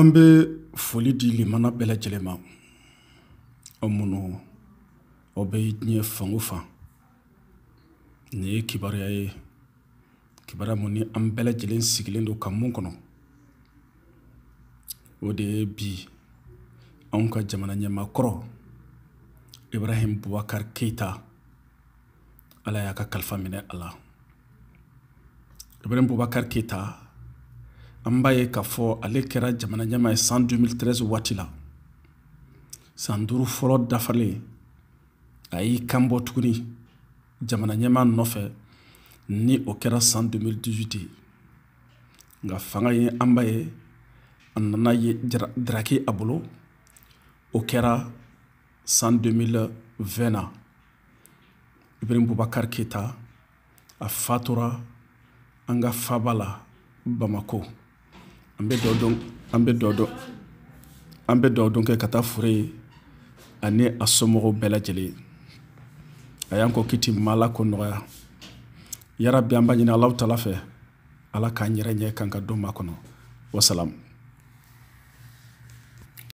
an bɛ foli di limana bɛɛ lajɛlen ma an minnu aw bɛ diɲɛ fan o fan nin ye kibaruya ye kibaruya min ni an bɛɛ lajɛlen sigilen don ka mun kɔnɔ o de ye bi anw ka jamana ɲɛmaa kɔrɔ ibrahim bubakar keyita ala y'a ka kalifa minɛ a la ibrahim bubakar keyita. an b'a ye k'a fɔ ale kɛra jamana ɲɛma ye san 2013 waati la san duuru fɔlɔ dafalen a y'i kanbɔ tuguni jamana ɲɛma nɔfɛ ni o kɛra san 2018 ye nka fanga ye an b'a ye a nana ye daraki a bolo o kɛra san 2020 na ibrahim bubakar keta a fatura an ka faba la bamako an bɛ dɔ dɔn an bɛ dɔ dɔn an bɛ dɔ dɔn kɛ ka taa fure ye ani a somɔgɔw bɛɛ lajɛlen ye a y'an ko kiti ma ko nɔgɔya yarabi an b'a ɲini alaw tala fɛ ala k'an yɛrɛ ɲɛ kan ka don ma kɔnɔ wasalam